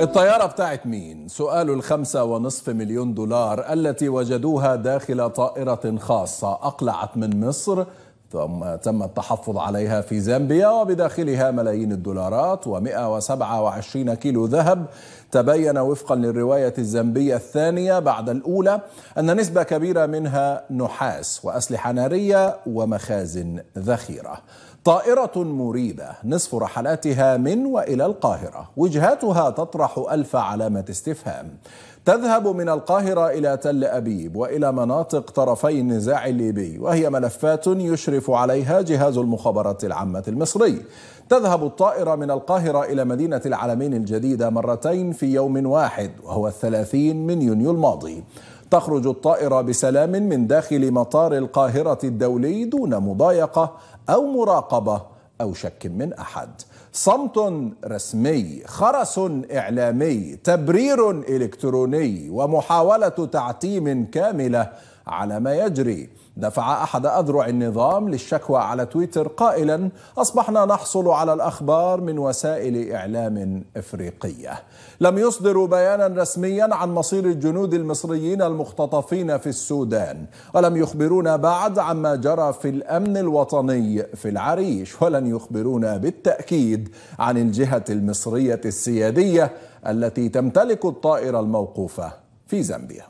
الطيارة بتاعت مين؟ سؤال الخمسة ونصف مليون دولار التي وجدوها داخل طائرة خاصة أقلعت من مصر ثم تم التحفظ عليها في زامبيا وبداخلها ملايين الدولارات و127 كيلو ذهب تبين وفقا للرواية الزامبية الثانية بعد الأولى أن نسبة كبيرة منها نحاس وأسلحة نارية ومخازن ذخيرة طائرة مريبة نصف رحلاتها من وإلى القاهرة وجهاتها تطرح ألف علامة استفهام تذهب من القاهرة إلى تل أبيب وإلى مناطق طرفي النزاع الليبي وهي ملفات يشرف عليها جهاز المخابرات العامة المصري تذهب الطائرة من القاهرة إلى مدينة العلمين الجديدة مرتين في يوم واحد وهو الثلاثين من يونيو الماضي تخرج الطائرة بسلام من داخل مطار القاهرة الدولي دون مضايقة أو مراقبة أو شك من أحد صمت رسمي خرس إعلامي تبرير إلكتروني ومحاولة تعتيم كاملة على ما يجري دفع احد اذرع النظام للشكوى على تويتر قائلا اصبحنا نحصل على الاخبار من وسائل اعلام افريقيه لم يصدروا بيانا رسميا عن مصير الجنود المصريين المختطفين في السودان ولم يخبرونا بعد عما جرى في الامن الوطني في العريش ولن يخبرونا بالتاكيد عن الجهه المصريه السياديه التي تمتلك الطائره الموقوفه في زامبيا